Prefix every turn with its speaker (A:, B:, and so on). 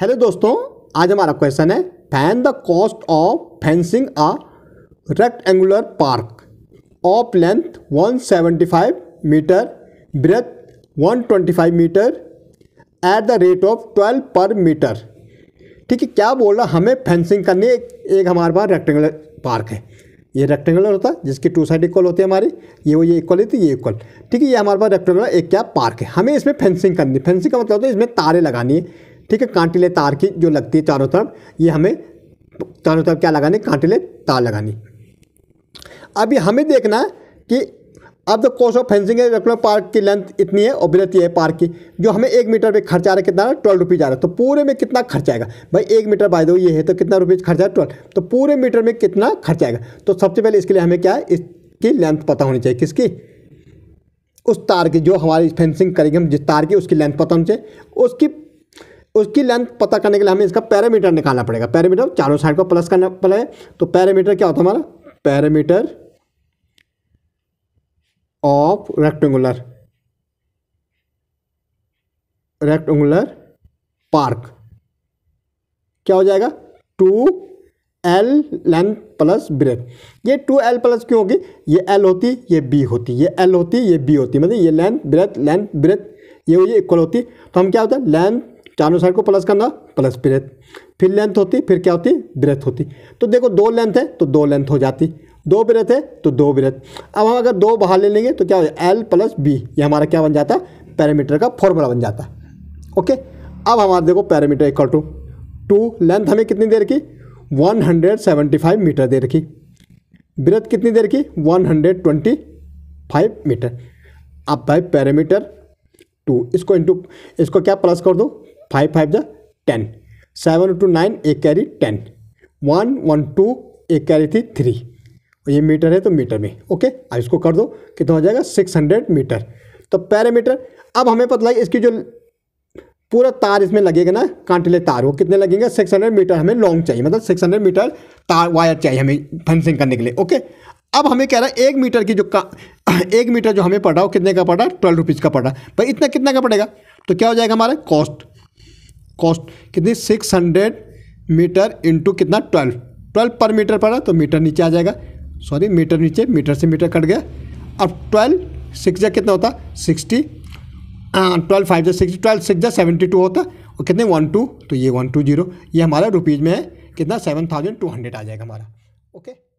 A: hello दोस्तों आज हमारा क्वेश्चन है find the cost of fencing a rectangular park of length 175 metre breadth 125 metre at the rate of 12 per metre ठीक है क्या बोल रहा हमें फेंसिंग करनी है एक हमारे पास रेक्टेंगुलर पार्क है ये रेक्टेंगुलर होता है जिसकी टू साइड इक्वल होती है हमारी ये वो ये इक्वल होती है ये इक्वल ठीक है ये हमारे पास रेक्टेंगुलर एक क्या पार्क है हमें इसमें फेंसिंग करनी है फेंसिंग का मतलब होता है इसमें तारे लगानी है ठीक है कांटीले तार की जो लगती है चारों तरफ ये हमें चारों तरफ क्या लगानी कांटीले तार लगानी अभी हमें देखना कि अब जो कॉस्ट ऑफ फेंसिंग है लखनऊ पार्क की लेंथ इतनी है और ब्रेथ ये है पार्क की जो हमें एक मीटर पे खर्चा आ रहा है कितना ट्वेल्व रुपीज़ आ रहा है तो पूरे में कितना खर्च आएगा भाई एक मीटर बाय दो ये है तो कितना रुपीज़ खर्चा है ट्वेल्व तो पूरे मीटर में कितना खर्च आएगा तो सबसे पहले इसके लिए हमें क्या है इसकी लेंथ पता होनी चाहिए किसकी उस तार की जो हमारी फेंसिंग करेंगे हम जिस तार की उसकी लेंथ पता होनी चाहिए उसकी उसकी लेंथ पता करने के लिए हमें इसका पैरामीटर निकालना पड़ेगा पैरामीटर चारों साइड को प्लस करना पड़ेगा तो पैरामीटर क्या होता है हमारा perimeter of rectangular rectangular park क्या हो जाएगा two L length plus breadth ये टू एल प्लस क्यों होगी ये एल होती ये बी होती ये एल होती ये बी होती मतलब ये लेंथ ब्रेथ लेंथ ब्रेथ ये इक्वल होती तो हम क्या होता है लेंथ चारों साइड को प्लस करना प्लस ब्रेथ फिर लेंथ होती फिर क्या होती ब्रेथ होती तो देखो दो लेंथ है तो दो लेंथ हो जाती दो ब्रेथ है तो दो ब्रेथ अब हम अगर दो बाहर ले लेंगे तो क्या हो जाए एल प्लस बी ये हमारा क्या बन जाता है पैरामीटर का फॉर्मूला बन जाता है ओके अब हमारा देखो perimeter equal to two length हमें कितनी हंड्रेड सेवेंटी 175 मीटर दे रखी ब्रेथ कितनी हंड्रेड ट्वेंटी 125 मीटर अब भाई पैरामीटर टू इसको इंटू इसको क्या प्लस कर दो फाइव फाइव जा टेन सेवन टू नाइन एक carry ten one one two एक कैरी थी थ्री ये मीटर है तो मीटर में ओके अब इसको कर दो कितना तो हो जाएगा सिक्स हंड्रेड मीटर तो पैरामीटर अब हमें पता लगे इसकी जो पूरा तार इसमें लगेगा ना कांटेले तार वो कितने लगेंगे 600 मीटर हमें लॉन्ग चाहिए मतलब 600 मीटर तार वायर चाहिए हमें फेंसिंग करने के लिए ओके अब हमें कह रहा है एक मीटर की जो का एक मीटर जो हमें पड़ रहा हो कितने का पड़ रहा है ट्वेल्व रुपीज़ का पड़ रहा है भाई इतना कितना का पड़ेगा तो क्या हो जाएगा हमारा कॉस्ट कॉस्ट कितनी सिक्स हंड्रेड मीटर इंटू कितना ट्वेल्व ट्वेल्व पर मीटर पड़ा तो मीटर नीचे आ जाएगा सॉरी मीटर नीचे मीटर से मीटर कट गया अब ट्वेल्व सिक्स जै कितना होता सिक्सटी ट्वेल्व फाइव जै सिक्सटी ट्वेल्व सिक्स जै सेवेंटी टू होता और कितने वन टू तो ये वन टू जीरो ये हमारा रुपीज़ में है कितना सेवन थाउजेंड टू हंड्रेड आ जाएगा हमारा ओके